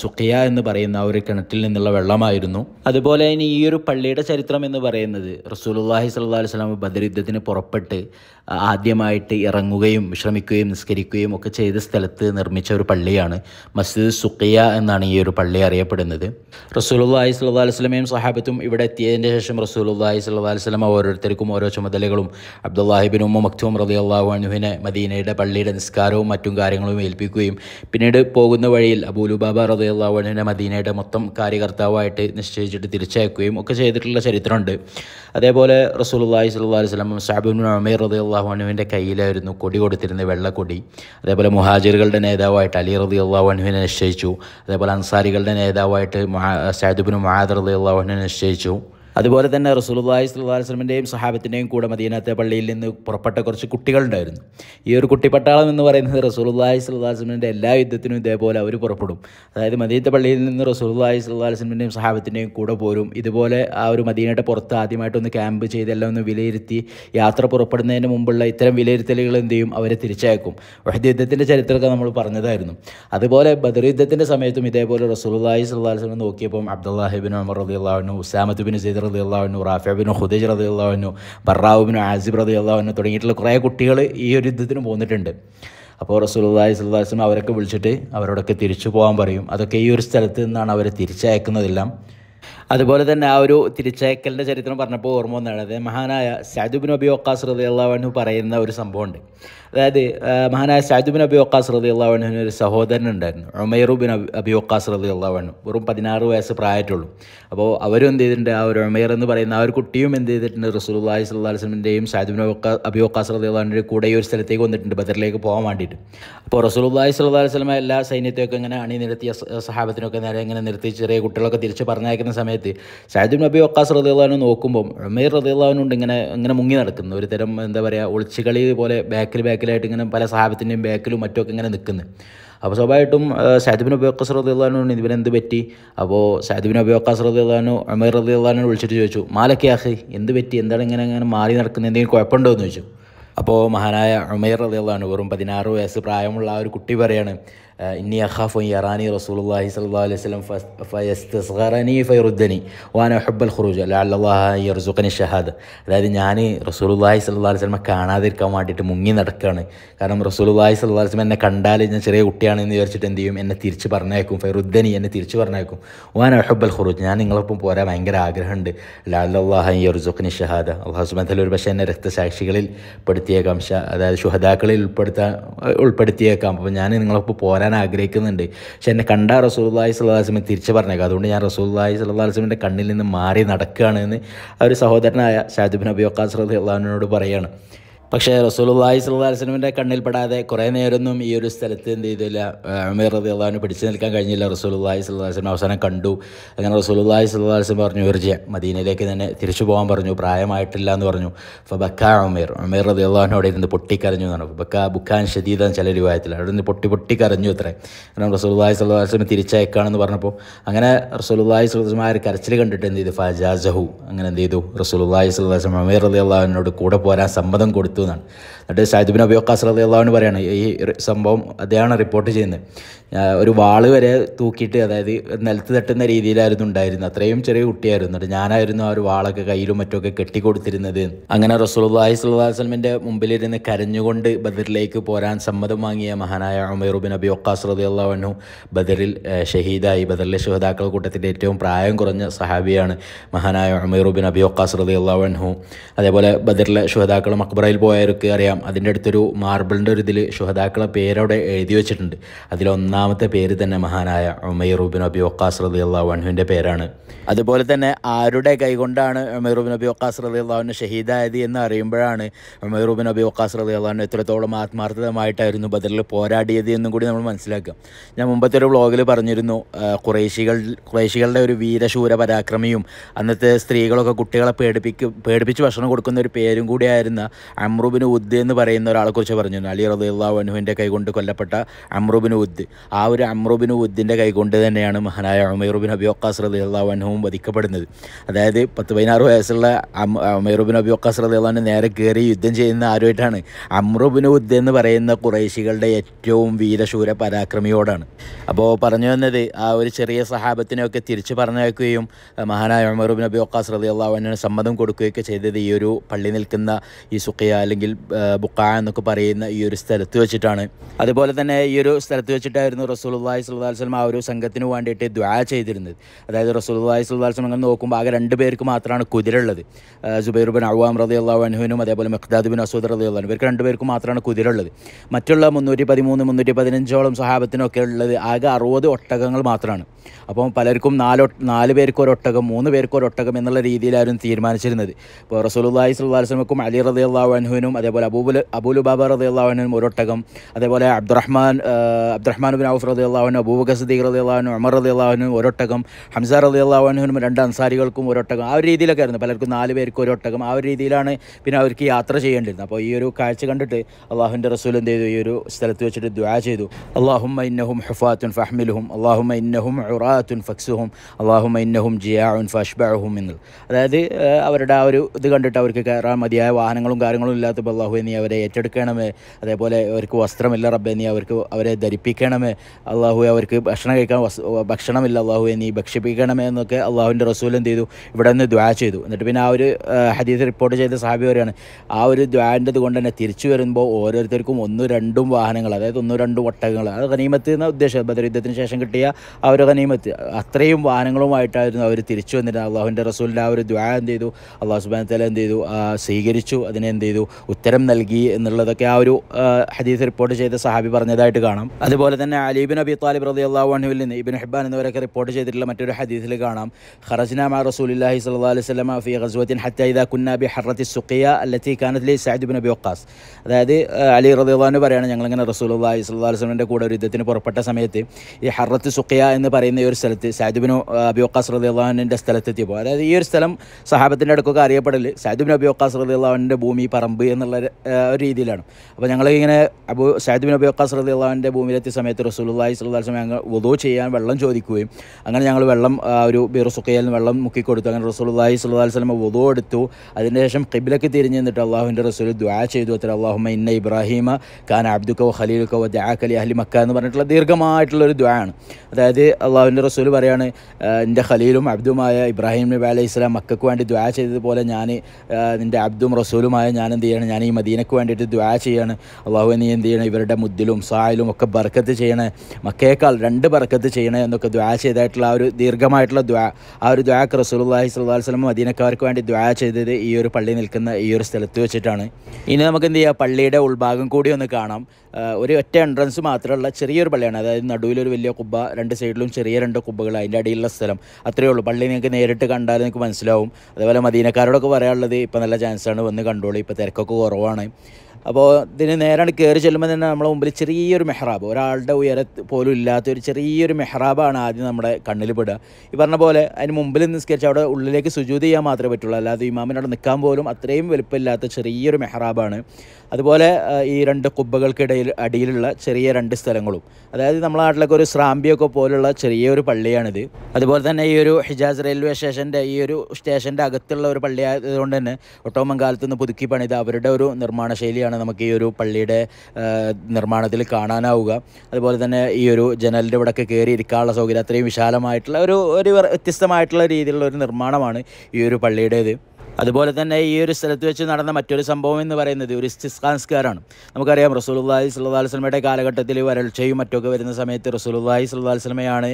സുഖിയ എന്ന് പറയുന്ന ഒരു കിണറ്റിൽ നിന്നുള്ള വെള്ളമായിരുന്നു അതുപോലെ തന്നെ ഈ ഒരു പള്ളിയുടെ ചരിത്രം എന്ന് പറയുന്നത് റസൂലുല്ലാഹി സല്ലാ അലൈഹി സ്വലാം ബദരുദ്ധത്തിന് പുറപ്പെട്ട് ആദ്യമായിട്ട് ഇറങ്ങുകയും ശ്രമിക്കുകയും നിസ്കരിക്കുകയും ഒക്കെ ചെയ്ത സ്ഥലത്ത് നിർമ്മിച്ച ഒരു പള്ളിയാണ് മസ്ജിദ് സുഖിയ എന്നാണ് ഈ ഒരു പള്ളി അറിയപ്പെടുന്നത് റസൂലുല്ലാഹി സല്ലാ അലൈഹി സ്വലമയും സഹാബത്തും ഇവിടെ എത്തിയതിന് ശേഷം റസൂലുല്ലാഹി സല്ലാ അലൈഹി സ്വലം ഓരോരുത്തർക്കും ഓരോ ചുമതലകളും അബ്ദുല്ലാഹിബിനും മക്തും റബി അള്ളാഹു അനുവിനെ മദീനയുടെ പള്ളിയുടെ നിസ്കാരവും മറ്റും കാര്യങ്ങളും ഏൽപ്പിക്കുകയും പിന്നീട് പോകുന്ന വഴിയിൽ അബൂലുബാബ റതിയുള്ളവനെ മദീനയുടെ മൊത്തം കാര്യകർത്താവായിട്ട് നിശ്ചയിച്ചിട്ട് തിരിച്ചയക്കുകയും ഒക്കെ ചെയ്തിട്ടുള്ള ചരിത്രമുണ്ട് അതേപോലെ റസൂലുല്ലാഹി സ്വല്ലു അലൈഹി സ്വലം സാബിബിൻ അമീർ റതിയുള്ളാഹുവിൻ്റെ കയ്യിലായിരുന്നു കൊടി കൊടുത്തിരുന്നത് വെള്ളക്കൊടി അതേപോലെ മുഹാജിറുകളുടെ നേതാവായിട്ട് അലി റതിയുള്ളാഹുവിനെ നിശ്ചയിച്ചു അതേപോലെ അൻസാരികളുടെ നേതാവായിട്ട് സൈദുബിൻ മഹാദ് റതിയുള്ളാഹുവിനെ നിശ്ചയിച്ചു അതുപോലെ തന്നെ റസൂലുള്ളാഹി സ്വല്ലല്ലാഹി വസല്ലമയുടെയും സഹാബത്തിൻ്റെയും കൂടെ മദീനത്തെ പള്ളിയിൽ നിന്ന് പുറപ്പെട്ട കുറച്ച് കുട്ടികളുണ്ടായിരുന്നു ഈ ഒരു കുട്ടിപ്പട്ടാളം എന്ന് പറയുന്നത് റസൂലുള്ളാഹി സ്വല്ലല്ലാഹി വസല്ലമയുടെ എല്ലാ യുദ്ധത്തിനും ഇതേപോലെ അവർ പുറപ്പെടും അതായത് മദീനത്തെ പള്ളിയിൽ നിന്ന് റസൂലുള്ളാഹി സ്വല്ലല്ലാഹി വസല്ലമയുടെയും സഹാബത്തിൻ്റെയും കൂടെ പോരും ഇതുപോലെ ആ ഒരു മദീനയുടെ പുറത്ത് ആദ്യമായിട്ടൊന്ന് ക്യാമ്പ് എല്ലാം ഒന്ന് വിലയിരുത്തി യാത്ര പുറപ്പെടുന്നതിന് മുമ്പുള്ള ഇത്തരം വിലയിരുത്തലുകൾ എന്ത് ചെയ്യും അവരെ തിരിച്ചയക്കും വഹദ് യുദ്ധത്തിൻ്റെ ചരിത്രമൊക്കെ നമ്മൾ പറഞ്ഞതായിരുന്നു അതുപോലെ ബദർ യുദ്ധത്തിൻ്റെ സമയത്തും ഇതേപോലെ റസൂലുള്ളാഹി സ്വല്ലല്ലാഹി വസല്ലമ നോക്കിയപ്പം അബ്ദുല്ലാഹിബിൻ ഉമർ റളിയല്ലാഹു അൻഹു ഉസാമത്ത് ബിൻ സെയ്ദ് ഖുറൈജ് റതി അള്ളാഹുനു റാഫിബിനു ഖുദൈജ് ആസിബ് റതി തുടങ്ങിയിട്ടുള്ള കുറേ കുട്ടികൾ ഈ ഒരു യുദ്ധത്തിന് പോന്നിട്ടുണ്ട് അപ്പോൾ റസൂലുള്ളാഹി സ്വല്ലല്ലാഹി വസല്ലം അവരൊക്കെ വിളിച്ചിട്ട് അവരോടൊക്കെ തിരിച്ചു പോകാൻ പറയും അതൊക്കെ ഈ ഒരു സ്ഥലത്ത് നിന്നാണ് അവരെ തിരിച്ചയക്കുന്നതെല്ലാം അതുപോലെ തന്നെ ആ ഒരു തിരിച്ചയക്കലിൻ്റെ ചരിത്രം പറഞ്ഞപ്പോൾ ഓർമ്മ വന്നാണ് അതായത് മഹാനായ സാദുബിൻ നബി ഒക്കാസ് റതിയുള്ള പറയുന്ന ഒരു സംഭവമുണ്ട് അതായത് മഹാനായ സാജുബിൻ അബി വക്കാസ് റതി അള്ളാഹുവിന് ഒരു സഹോദരൻ ഉണ്ടായിരുന്നു ഒമൈറുബിൻ അബി വക്കാസ് റതി അള്ളാഹുവിന് വെറും പതിനാറ് വയസ്സ് പ്രായമായിട്ടുള്ളൂ അപ്പോൾ അവരും എന്ത് ചെയ്തിട്ടുണ്ട് ആ ഒരു ഒമൈർ എന്ന് പറയുന്ന ആ ഒരു കുട്ടിയും എന്ത് ചെയ്തിട്ടുണ്ട് റസൂലി സ്വല്ലാസ്ലമിൻ്റെയും സാജുബിൻ അബി വക്കാസ് റതി അള്ളാഹുവിൻ്റെ കൂടെ ഒരു സ്ഥലത്തേക്ക് വന്നിട്ടുണ്ട് ബദറിലേക്ക് പോകാൻ വേണ്ടിയിട്ട് അപ്പോൾ സ്വല്ലു അലൈഹി സ്വലമ എല്ലാ സൈന്യത്തെയൊക്കെ ഇങ്ങനെ അണി നിരത്തിയ സഹാബത്തിനൊക്കെ നേരെ ഇങ്ങനെ നിർത്തി ചെറിയ കുട്ടികളൊക്കെ തിരിച്ച് പറഞ്ഞയക്കുന്ന സമയത്ത് സാജുബിൻ അബി വക്കാസ് റതി അള്ളഹാനു നോക്കുമ്പോൾ ഒമൈർ റതി അള്ളഹാനുണ്ട് ഇങ്ങനെ ഇങ്ങനെ മുങ്ങി നടക്കുന്നു ഒരു തരം എന്താ പറയുക ഒളിച്ചുകളി പോലെ ബാക്കിൽ ബാക്ക് ബാക്കിലായിട്ട് ഇങ്ങനെ പല സഹാബത്തിൻ്റെയും ബാക്കിലും മറ്റുമൊക്കെ ഇങ്ങനെ നിൽക്കുന്നത് അപ്പോൾ സ്വാഭാവികമായിട്ടും സാദിബിൻ അബിയക്കാസ് റദിയുള്ളഹാനോട് എന്ത് പറ്റി അപ്പോൾ സാദിബിൻ അബിയക്കാസ് റദിയുള്ളഹാനോ അമീർ റദിയുള്ളഹാനോ വിളിച്ചിട്ട് ചോദിച്ചു മാലക്കിയാഹ് എന്ത് പറ്റി എന്താണ് ഇങ്ങനെ ഇങ്ങനെ മാറി നടക്കുന്നത് എന്തെങ്കിലും കുഴപ്പമുണ്ടോ എന്ന് ചോദിച്ചു അപ്പോൾ മഹാനായ അമീർ റദിയുള്ളഹാനു വെറും പതിനാറ് വയസ്സ് പ്രായമുള്ള ആ ഒരു കുട്ടി പറയാണ് ഇന്നി അഖാഫു യറാനി റസൂലുള്ളാഹി സ്വല്ലല്ലാഹു അലൈഹി വസല്ലം ഫയസ്തസ്ഗറനി ഫയറുദ്ദനി വാന ഹുബ്ബൽ ഖുറൂജ് ലഅല്ലല്ലാഹ യർസുഖനി ഷഹാദ അതായത് ഞാൻ റസൂലുള്ളാഹി സ്വല്ലല്ലാഹു അലൈഹി വസല്ലം കാണാതിരിക്കാൻ വേണ്ടിയിട്ട് മുങ്ങി നടക്കുകയാണ് കാരണം റസൂലുള്ളാഹി സ്വല്ലല്ലാഹു അലൈഹി വസല്ലം എന്നെ കണ്ടാൽ ഞാൻ ചെറിയ കുട്ടിയാണ് എന്ന് വിചാരിച്ചിട്ട് എന്ത് ചെയ്യും എന്നെ തിരിച്ച് പറഞ്ഞേക്കും ഫൈറുദ്ദനി എന്നെ തിരിച്ച് പറഞ്ഞേക്കും വാന ഹുബ്ബൽ ഖുറൂജ് ഞാൻ നിങ്ങളൊപ്പം പോരാൻ ഭയങ്കര ആഗ്രഹമുണ്ട് ലഅല്ലല്ലാഹ യർസുഖനി ഷഹാദ അള്ളാഹു സുബ്ഹാനഹു ഒരു പക്ഷേ എന്നെ രക്തസാക്ഷികളിൽ പെടുത്തിയേക്കാം അതായത് ശുഹദാക്കളിൽ ഉൾപ്പെടുത്താൻ ഉൾപ്പെടുത്തിയേക്കാം അപ്പോൾ ഞാൻ നിങ്ങളൊപ്പം പോരാൻ കിട്ടാൻ ആഗ്രഹിക്കുന്നുണ്ട് പക്ഷെ എന്നെ കണ്ട റസൂല്ലായി സുല്ലാസ്മെ തിരിച്ചു പറഞ്ഞേക്കാം അതുകൊണ്ട് ഞാൻ റസൂല്ലായി സുല്ലാസ്മിൻ്റെ കണ്ണിൽ നിന്ന് മാറി നടക്കുകയാണ് എന്ന് ആ ഒരു സഹോദരനായ ഷാജുബിൻ അബി വക്കാസ് റഹ്ലാനോട് പറയുകയാണ് പക്ഷേ റസൂലുള്ളാഹി സ്വല്ലല്ലാഹി അലൈഹി വസല്ലമയുടെ കണ്ണിൽപ്പെടാതെ കുറേ നേരമൊന്നും ഈ ഒരു സ്ഥലത്ത് എന്ത് ചെയ്തില്ല ഉമർ റളിയല്ലാഹു പിടിച്ചു നിൽക്കാൻ കഴിഞ്ഞില്ല റസൂലുള്ളാഹി സ്വല്ലല്ലാഹി അലൈഹി അവസാനം കണ്ടു അങ്ങനെ റസൂലുള്ളാഹി സ്വല്ലല്ലാഹി അലൈഹി പറഞ്ഞു ഇർജിയ മദീനയിലേക്ക് തന്നെ തിരിച്ചു പോകാൻ പറഞ്ഞു പ്രായമായിട്ടില്ല എന്ന് പറഞ്ഞു ഫബക്ക അമീർ ഉമേർ റളിയല്ലാഹു അവിടെ ഇരുന്ന് പൊട്ടിക്കരഞ്ഞു എന്നാണ് ബുഖാൻ ബുക്കാൻ ഷദീദാൻ ചില രൂപത്തിൽ അവിടെ നിന്ന് പൊട്ടി പൊട്ടിക്കരഞ്ഞു അത്രേ കാരണം റസൂലുള്ളാഹി സ്വല്ലല്ലാഹി അലൈഹി വസല്ലം തിരിച്ചയക്കാണെന്ന് പറഞ്ഞപ്പോൾ അങ്ങനെ റസൂലുള്ളാഹി സ്വല്ലല്ലാഹി അലൈഹി വസല്ലം കരച്ചിൽ കണ്ടിട്ട് എന്ത് ചെയ്തു ജഹു അങ്ങനെ എന്ത് ചെയ്തു റസൂലുള്ളാഹി സ്വല്ലല്ലാഹി അലൈഹി വസല്ലം ഉമേർ റളിയല്ലാഹുവിനോട് കൂടെ പോരാൻ സമ്മതം കൊടുത്തു നടക്കുന്നതാണ് എന്നിട്ട് സായിദുബിൻ അബിയോക്കാസ് റതി അള്ളാഹുവിന് പറയാണ് ഈ സംഭവം അദ്ദേഹമാണ് റിപ്പോർട്ട് ചെയ്യുന്നത് ഒരു വാള് വരെ തൂക്കിയിട്ട് അതായത് നിലത്ത് തട്ടുന്ന രീതിയിലായിരുന്നു ഉണ്ടായിരുന്നത് അത്രയും ചെറിയ കുട്ടിയായിരുന്നു എന്നിട്ട് ഞാനായിരുന്നു ആ ഒരു വാളൊക്കെ കയ്യിലും മറ്റുമൊക്കെ കെട്ടിക്കൊടുത്തിരുന്നത് അങ്ങനെ റസൂലുള്ളാഹി സ്വല്ലല്ലാഹി മുമ്പിലിരുന്ന് കരഞ്ഞുകൊണ്ട് ബദറിലേക്ക് പോരാൻ സമ്മതം വാങ്ങിയ മഹാനായ ഉമൈറുബിൻ അബി ഒക്കാസ് റളിയല്ലാഹു അൻഹു ബദറിൽ ഷഹീദായി ബദറിലെ ഷുഹദാക്കൾ കൂട്ടത്തിൻ്റെ ഏറ്റവും പ്രായം കുറഞ്ഞ സഹാബിയാണ് മഹാനായ ഉമൈറുബിൻ അബി ഒക്കാസ് റളിയല്ലാഹു അൻഹു അതേപോലെ ബദറിലെ ശുഹദാക്കൾ മക്ബറയിൽ പോയവർക്ക് അറിയാം നമുക്കറിയാം അതിൻ്റെ അടുത്തൊരു മാർബിളിൻ്റെ ഒരു ഇതിൽ ഷുഹദാക്കളെ പേരവിടെ എഴുതി വെച്ചിട്ടുണ്ട് അതിലൊന്നാമത്തെ പേര് തന്നെ മഹാനായ ഉമൈറുബിൻ അബി ഒക്കാസ് റതി അള്ളാഹുവിൻ്റെ പേരാണ് അതുപോലെ തന്നെ ആരുടെ കൈകൊണ്ടാണ് ഉമൈറുബിൻ അബി ഒക്കാസ് റതി അള്ളാഹുവിൻ്റെ ഷഹീദായത് എന്ന് അറിയുമ്പോഴാണ് ഉമൈറുബിൻ അബി ഒക്കാസ് റതി അള്ളാഹുവിന് എത്രത്തോളം ആത്മാർത്ഥമായിട്ടായിരുന്നു ബദറിൽ പോരാടിയത് എന്നും കൂടി നമ്മൾ മനസ്സിലാക്കുക ഞാൻ മുമ്പത്തെ ഒരു ബ്ലോഗിൽ പറഞ്ഞിരുന്നു കുറേശികൾ കുറേശികളുടെ ഒരു വീരശൂര പരാക്രമിയും അന്നത്തെ സ്ത്രീകളൊക്കെ കുട്ടികളെ പേടിപ്പിക്കും പേടിപ്പിച്ച് ഭക്ഷണം കൊടുക്കുന്ന ഒരു പേരും കൂടിയായിരുന്ന അമ്രൂബിന് ഉദ്ദ് എന്ന് പറയുന്ന കുറിച്ച് പറഞ്ഞു അലി റദുല്ലാ അനുവിൻ്റെ കൈകൊണ്ട് കൊല്ലപ്പെട്ട അമ്രുബിൻ ഉദ് ആ ഒരു അമ്രുബിൻ ഉദ്ദിൻ്റെ കൈകൊണ്ട് തന്നെയാണ് മഹാനായ അമീറുബിൻ അബി ഒക്കാസ് റദിയുള്ള അനുവും വധിക്കപ്പെടുന്നത് അതായത് പത്ത് പതിനാറ് വയസ്സുള്ള അമീറുബിൻ അബി ഒക്കാസ് റദിയുള്ള നേരെ കയറി യുദ്ധം ചെയ്യുന്ന ആരുമായിട്ടാണ് അമ്രുബിൻ ഉദ് എന്ന് പറയുന്ന കുറേശികളുടെ ഏറ്റവും വീരശൂര പരാക്രമിയോടാണ് അപ്പോൾ പറഞ്ഞു വന്നത് ആ ഒരു ചെറിയ സഹാബത്തിനെയൊക്കെ തിരിച്ചു പറഞ്ഞയക്കുകയും മഹാനായ അമീറുബിൻ അബി ഒക്കാസ് വനുവിന് സമ്മതം കൊടുക്കുകയൊക്കെ ചെയ്തത് ഈ ഒരു പള്ളി നിൽക്കുന്ന ഈ സുഖിയ അല്ലെങ്കിൽ ബുക്ക എന്നൊക്കെ പറയുന്ന ഈ ഒരു സ്ഥലത്ത് വെച്ചിട്ടാണ് അതുപോലെ തന്നെ ഈ ഒരു സ്ഥലത്ത് വെച്ചിട്ടായിരുന്നു റസൂൽല്ലാഹി സുല്ലാസ്ലം ആ ഒരു സംഘത്തിന് വേണ്ടിയിട്ട് ദ്വാ ചെയ്തിരുന്നത് അതായത് റസൂൽല്ലാഹി സുല്ലാസ്ലം അങ്ങനെ നോക്കുമ്പോൾ ആകെ രണ്ട് പേർക്ക് മാത്രമാണ് കുതിര ഉള്ളത് സുബൈർ ബിൻ അവാം റതി അള്ളാഹു അതേപോലെ മെഹ്ദാദ് ബിൻ അസൂദ് റതി അള്ളാഹു ഇവർക്ക് പേർക്ക് മാത്രമാണ് കുതിര ഉള്ളത് മറ്റുള്ള മുന്നൂറ്റി പതിമൂന്ന് മുന്നൂറ്റി പതിനഞ്ചോളം സഹാബത്തിനൊക്കെ ഉള്ളത് ആകെ അറുപത് ഒട്ടകങ്ങൾ മാത്രമാണ് അപ്പം പലർക്കും നാലോ നാല് പേർക്ക് ഒരൊട്ടകം മൂന്ന് പേർക്ക് ഒരൊട്ടകം എന്നുള്ള രീതിയിലായിരുന്നു തീരുമാനിച്ചിരുന്നത് ഇപ്പോൾ റസൂലുല്ലാഹി സുല്ലാസ്ലമക്കും അലി റതി അള്ളാഹു അതേപോലെ അബു അബൂബുല അബൂലു ബാബ റതി അള്ളാഹുനും ഒരൊട്ടകം അതേപോലെ അബ്ദുറഹ്മാൻ അബ്ദുറഹ്മാൻ ബിൻ ഔഫ് റതി അള്ളാഹുനും അബൂബക്കർ സദീഖ് റതി അള്ളാഹുനും ഉമർ റതി അള്ളാഹുനും ഒരൊട്ടകം ഹംസ റതി അള്ളാഹുനും രണ്ട് അൻസാരികൾക്കും ഒരൊട്ടകം ആ ഒരു രീതിയിലൊക്കെ ആയിരുന്നു പലർക്കും നാല് പേർക്ക് ഒരൊട്ടകം ആ ഒരു രീതിയിലാണ് പിന്നെ അവർക്ക് യാത്ര ചെയ്യേണ്ടിരുന്നത് അപ്പോൾ ഈ ഒരു കാഴ്ച കണ്ടിട്ട് അള്ളാഹുൻ്റെ റസൂൽ എന്ത് ചെയ്തു ഈ ഒരു സ്ഥലത്ത് വെച്ചിട്ട് ദ്വാ ചെയ്തു അള്ളാഹുമ്മ ഇന്നഹും ഹുഫാത്തുൻ ഫഹ്മിലുഹും അള്ളാഹുമ്മ ഇന്നഹും ഉറാത്തുൻ ഫക്സുഹും അള്ളാഹുമ്മ ഇന്നഹും ജിയാഉൻ ഫഷ്ബഹും എന്നുള്ളത് അതായത് അവരുടെ ആ ഒരു ഇത് കണ്ടിട്ട് അവർക്ക് കയറാൻ മതിയായ വാഹനങ്ങളും കാര്യങ്ങളും ഇല്ലാത്തപ്പോൾ അള്ളാഹു നീ അവരെ ഏറ്റെടുക്കണമേ അതേപോലെ അവർക്ക് വസ്ത്രമില്ല റബ്ബെ നീ അവർക്ക് അവരെ ധരിപ്പിക്കണമേ അള്ളാഹു അവർക്ക് ഭക്ഷണം കഴിക്കാൻ ഭക്ഷണമില്ല അള്ളാഹുവെ നീ ഭക്ഷിപ്പിക്കണമേ എന്നൊക്കെ അള്ളാഹുവിൻ്റെ റസൂൽ എന്ത് ചെയ്തു ഇവിടെ നിന്ന് ദ്വാ ചെയ്തു എന്നിട്ട് പിന്നെ ആ ഒരു ഹദീസ് റിപ്പോർട്ട് ചെയ്ത സാബി വരെയാണ് ആ ഒരു ദ്വാൻ്റെ കൊണ്ട് തന്നെ തിരിച്ചു വരുമ്പോൾ ഓരോരുത്തർക്കും ഒന്നും രണ്ടും വാഹനങ്ങൾ അതായത് ഒന്നും രണ്ടും ഒട്ടകങ്ങൾ അത് ഖനീമത്ത് എന്ന ഉദ്ദേശം ബദർ ശേഷം കിട്ടിയ ആ ഒരു ഖനീമത്ത് അത്രയും വാഹനങ്ങളുമായിട്ടായിരുന്നു അവർ തിരിച്ചു വന്നിരുന്നത് അള്ളാഹുവിൻ്റെ റസൂലിൻ്റെ ആ ഒരു ദ്വാ എന്ത് ചെയ്തു അള്ളാഹു സുബാൻ തല എന്ത് ചെയ്തു സ്വീകരിച്ചു അതിനെന്ത് ചെയ്തു ഉത്തരം നൽകി നൽകി എന്നുള്ളതൊക്കെ ആ ഒരു ഹദീസ് റിപ്പോർട്ട് ചെയ്ത സഹാബി പറഞ്ഞതായിട്ട് കാണാം അതുപോലെ തന്നെ അലീബിൻ അബി താലിബ് റതി അള്ളാഹുവിൽ നിന്ന് ഇബിൻ ഹിബാൻ എന്നിവരൊക്കെ റിപ്പോർട്ട് ചെയ്തിട്ടുള്ള മറ്റൊരു ഹദീസിൽ കാണാം ഖറജ്ന മാ റസൂലില്ലാഹി സല്ലല്ലാഹു അലൈഹി വസല്ലം ഫി ഗസ്വത്തിൻ ഹത്ത ഇദാ ബി ഹറത്തി സുഖിയ അല്ലത്തി കാനത് ലി സഅദ് ഇബ്നു അബി വഖാസ് അതായത് അലി റതി അള്ളാഹുവിന് പറയാണ് ഞങ്ങളിങ്ങനെ റസൂലുള്ളാഹി സല്ലല്ലാഹു അലൈഹി വസല്ലമിൻ്റെ കൂടെ ഒരു യുദ്ധത്തിന് പുറപ്പെട്ട സമയത്ത് ഈ ഹറത്ത് സുഖിയ എന്ന് പറയുന്ന ഒരു സ്ഥലത്ത് സഅദ് ബിൻ അബി വഖാസ് റതി അള്ളാഹുവിൻ്റെ സ്ഥലത്തെത്തിയപ്പോൾ അതായത് ഈ ഒരു സ്ഥലം സഹാബത്തിൻ്റെ അടുക്കൊക്കെ അറിയപ്പെടൽ സഅദ് ഇബ്നു അബി വഖാസ് റതി ഭൂമി പറമ്പ് എന്നുള്ള ഒരു രീതിയിലാണ് അപ്പോൾ ഞങ്ങൾ ഇങ്ങനെ അബു സയ്യിദ് ബിൻ അബിയൊക്കെ റദിയുള്ളാഹിൻ്റെ ഭൂമിയിലെത്തിയ സമയത്ത് റസൂലുള്ളാഹി സ്വല്ലല്ലാഹി അലൈഹി ഞങ്ങൾ വധു ചെയ്യാൻ വെള്ളം ചോദിക്കുകയും അങ്ങനെ ഞങ്ങൾ വെള്ളം ഒരു നിന്ന് വെള്ളം മുക്കി കൊടുത്തു അങ്ങനെ റസൂലുള്ളാഹി സ്വല്ലല്ലാഹി അലൈഹി വസല്ലം വുദു എടുത്തു അതിനുശേഷം ഖിബ്ലക്ക് തിരിഞ്ഞ് നിന്നിട്ട് അള്ളാഹുവിൻ്റെ റസൂൽ ദുആ ചെയ്തു അത്ര അള്ളാഹുമ ഇന്ന ഇബ്രാഹിമ ഖാൻ അബ്ദുക്കോ ഖലീലുക്കോ അലി അഹ്ലി മക്ക എന്ന് പറഞ്ഞിട്ടുള്ള ദീർഘമായിട്ടുള്ള ഒരു ആണ് അതായത് അള്ളാഹുവിൻ്റെ റസൂൽ പറയാണ് എൻ്റെ ഖലീലും അബ്ദുമായ ഇബ്രാഹിം നബി അലൈഹി സ്വലാം മക്കൾക്ക് വേണ്ടി ദുആ ചെയ്തതുപോലെ ഞാൻ നിൻ്റെ അബ്ദും റസൂലുമായ ഞാൻ എന്ത് ചെയ്യണം ഞാൻ ഈ മദീന മദീനക്ക് വേണ്ടിയിട്ട് ദ്വാ ചെയ്യാണ് അള്ളാഹു നീ എന്ത് ചെയ്യണം ഇവരുടെ മുദ്ദിലും സായിലും ഒക്കെ ബർക്കത്ത് ചെയ്യണേ മക്കേക്കാൾ രണ്ട് ബർക്കത്ത് ചെയ്യണേ എന്നൊക്കെ ദ്വാ ചെയ്തായിട്ടുള്ള ആ ഒരു ദീർഘമായിട്ടുള്ള ദ്വാ ആ ഒരു ദ്വാക്ക് റസൂലുള്ളാഹി സ്വല്ലല്ലാഹി വസല്ലം മദീനക്കാർക്ക് വേണ്ടി ദ്വാ ചെയ്തത് ഈ ഒരു പള്ളി നിൽക്കുന്ന ഈ ഒരു സ്ഥലത്ത് വെച്ചിട്ടാണ് ഇനി നമുക്ക് എന്ത് ചെയ്യുക പള്ളിയുടെ ഉൾഭാഗം കൂടി ഒന്ന് കാണാം ഒരു ഒറ്റ എൻട്രൻസ് മാത്രമുള്ള ചെറിയൊരു പള്ളിയാണ് അതായത് നടുവിലൊരു വലിയ കുബ്ബ രണ്ട് സൈഡിലും ചെറിയ രണ്ട് കുബ്ബകൾ അതിൻ്റെ അടിയിലുള്ള സ്ഥലം അത്രയേ ഉള്ളൂ പള്ളി നിങ്ങൾക്ക് നേരിട്ട് കണ്ടാൽ നിങ്ങൾക്ക് മനസ്സിലാവും അതേപോലെ മദീനക്കാരോടൊക്കെ പറയാനുള്ളത് ഇപ്പം നല്ല ചാൻസാണ് വന്ന് കണ്ടോളൂ ഇപ്പോൾ തിരക്കൊക്കെ കുറവാണ് അപ്പോൾ ഇതിന് നേരാണ് കയറി ചെല്ലുമ്പോൾ തന്നെ നമ്മുടെ മുമ്പിൽ ചെറിയൊരു മെഹ്റാബ് ഒരാളുടെ ഉയര പോലും ഇല്ലാത്തൊരു ഒരു ചെറിയൊരു മെഹ്റാബാണ് ആദ്യം നമ്മുടെ കണ്ണിൽ പെടുക ഈ പറഞ്ഞ പോലെ അതിന് മുമ്പിൽ നിസ്കരിച്ച് അവിടെ ഉള്ളിലേക്ക് സുജൂത് ചെയ്യാൻ മാത്രമേ പറ്റുള്ളൂ അല്ലാതെ ഇമാമിന് അവിടെ നിൽക്കാൻ പോലും അത്രയും വലുപ്പമില്ലാത്ത ചെറിയൊരു മെഹ്റാബാണ് അതുപോലെ ഈ രണ്ട് കുബ്ബകൾക്കിടയിൽ അടിയിലുള്ള ചെറിയ രണ്ട് സ്ഥലങ്ങളും അതായത് നമ്മളെ നാട്ടിലൊക്കെ ഒരു സ്രാമ്പിയൊക്കെ പോലുള്ള ചെറിയൊരു പള്ളിയാണിത് അതുപോലെ തന്നെ ഈ ഒരു ഹിജാസ് റെയിൽവേ സ്റ്റേഷൻ്റെ ഈ ഒരു സ്റ്റേഷൻ്റെ അകത്തുള്ള ഒരു പള്ളിയായതുകൊണ്ട് തന്നെ ഒട്ടോമൻ കാലത്ത് നിന്ന് പുതുക്കി പണിത് അവരുടെ ഒരു നിർമ്മാണ ശൈലിയാണ് കാഴ്ചയാണ് നമുക്ക് ഈ ഒരു പള്ളിയുടെ നിർമ്മാണത്തിൽ കാണാനാവുക അതുപോലെ തന്നെ ഈ ഒരു ജനലിൻ്റെ ഇവിടെയൊക്കെ കയറി ഇരിക്കാനുള്ള സൗകര്യം അത്രയും വിശാലമായിട്ടുള്ള ഒരു ഒരു വ്യത്യസ്തമായിട്ടുള്ള രീതിയിലുള്ള ഒരു നിർമ്മാണമാണ് ഈ ഒരു പള്ളിയുടേത് അതുപോലെ തന്നെ ഈ ഒരു സ്ഥലത്ത് വെച്ച് നടന്ന മറ്റൊരു സംഭവം എന്ന് പറയുന്നത് ഒരു ഇസ്തിസ്കാൻസ്കാരാണ് നമുക്കറിയാം റസൂലുല്ലാഹി സുല്ലാ വസ്ലമയുടെ കാലഘട്ടത്തിൽ വരൾച്ചയും മറ്റൊക്കെ വരുന്ന സമയത്ത് റസൂലുല്ലാഹി സുല്ലാ വസ്ലമയാണ്